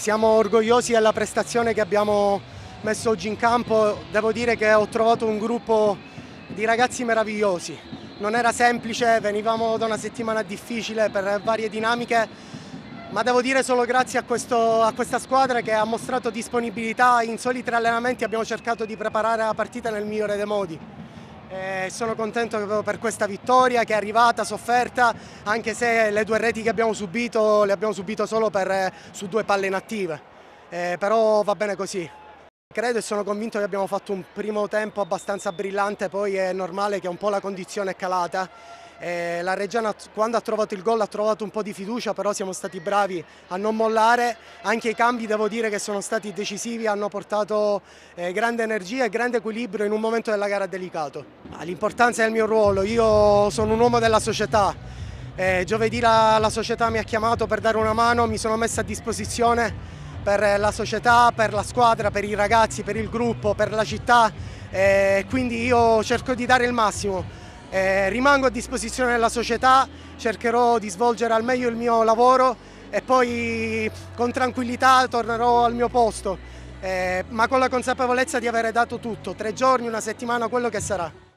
Siamo orgogliosi della prestazione che abbiamo messo oggi in campo, devo dire che ho trovato un gruppo di ragazzi meravigliosi, non era semplice, venivamo da una settimana difficile per varie dinamiche, ma devo dire solo grazie a, questo, a questa squadra che ha mostrato disponibilità, in soli tre allenamenti abbiamo cercato di preparare la partita nel migliore dei modi. Eh, sono contento per questa vittoria che è arrivata, sofferta, anche se le due reti che abbiamo subito le abbiamo subito solo per, eh, su due palle inattive, eh, però va bene così. Credo e sono convinto che abbiamo fatto un primo tempo abbastanza brillante, poi è normale che un po' la condizione è calata eh, la Reggiana quando ha trovato il gol ha trovato un po' di fiducia, però siamo stati bravi a non mollare. Anche i cambi devo dire che sono stati decisivi, hanno portato eh, grande energia e grande equilibrio in un momento della gara delicato. L'importanza del mio ruolo, io sono un uomo della società. Eh, giovedì la, la società mi ha chiamato per dare una mano, mi sono messa a disposizione per la società, per la squadra, per i ragazzi, per il gruppo, per la città. Eh, quindi io cerco di dare il massimo. Eh, rimango a disposizione della società, cercherò di svolgere al meglio il mio lavoro e poi con tranquillità tornerò al mio posto, eh, ma con la consapevolezza di aver dato tutto, tre giorni, una settimana, quello che sarà.